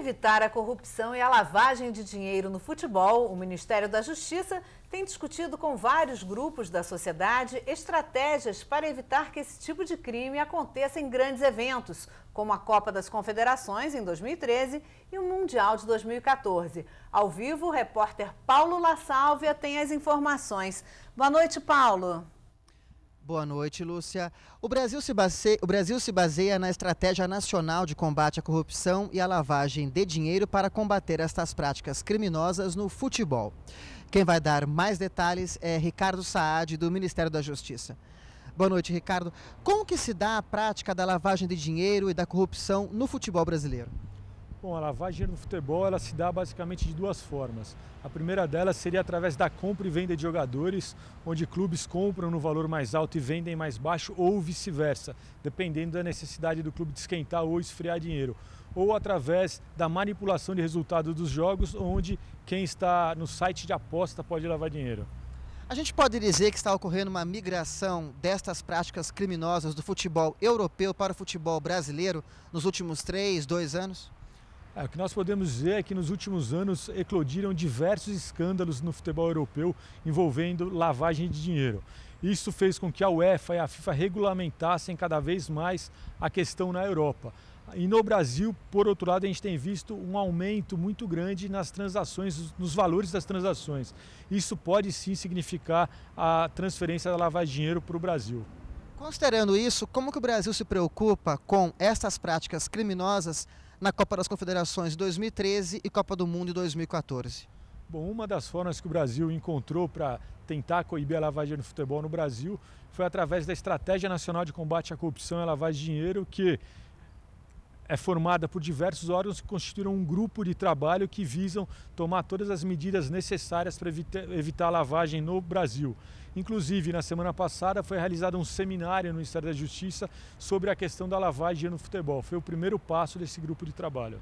evitar a corrupção e a lavagem de dinheiro no futebol, o Ministério da Justiça tem discutido com vários grupos da sociedade estratégias para evitar que esse tipo de crime aconteça em grandes eventos, como a Copa das Confederações em 2013 e o Mundial de 2014. Ao vivo, o repórter Paulo La Sálvia tem as informações. Boa noite, Paulo. Boa noite, Lúcia. O Brasil, se baseia, o Brasil se baseia na Estratégia Nacional de Combate à Corrupção e à Lavagem de Dinheiro para combater estas práticas criminosas no futebol. Quem vai dar mais detalhes é Ricardo Saad, do Ministério da Justiça. Boa noite, Ricardo. Como que se dá a prática da lavagem de dinheiro e da corrupção no futebol brasileiro? Bom, a lavagem no futebol ela se dá basicamente de duas formas. A primeira delas seria através da compra e venda de jogadores, onde clubes compram no valor mais alto e vendem mais baixo ou vice-versa, dependendo da necessidade do clube de esquentar ou esfriar dinheiro. Ou através da manipulação de resultados dos jogos, onde quem está no site de aposta pode lavar dinheiro. A gente pode dizer que está ocorrendo uma migração destas práticas criminosas do futebol europeu para o futebol brasileiro nos últimos três, dois anos? É, o que nós podemos dizer é que nos últimos anos eclodiram diversos escândalos no futebol europeu envolvendo lavagem de dinheiro. Isso fez com que a UEFA e a FIFA regulamentassem cada vez mais a questão na Europa. E no Brasil, por outro lado, a gente tem visto um aumento muito grande nas transações, nos valores das transações. Isso pode sim significar a transferência da lavagem de dinheiro para o Brasil. Considerando isso, como que o Brasil se preocupa com essas práticas criminosas na Copa das Confederações de 2013 e Copa do Mundo 2014? Bom, uma das formas que o Brasil encontrou para tentar coibir a lavagem no futebol no Brasil foi através da Estratégia Nacional de Combate à Corrupção e à Lavagem de Dinheiro, que é formada por diversos órgãos que constituíram um grupo de trabalho que visam tomar todas as medidas necessárias para evitar a lavagem no Brasil. Inclusive, na semana passada foi realizado um seminário no Ministério da Justiça sobre a questão da lavagem no futebol. Foi o primeiro passo desse grupo de trabalho.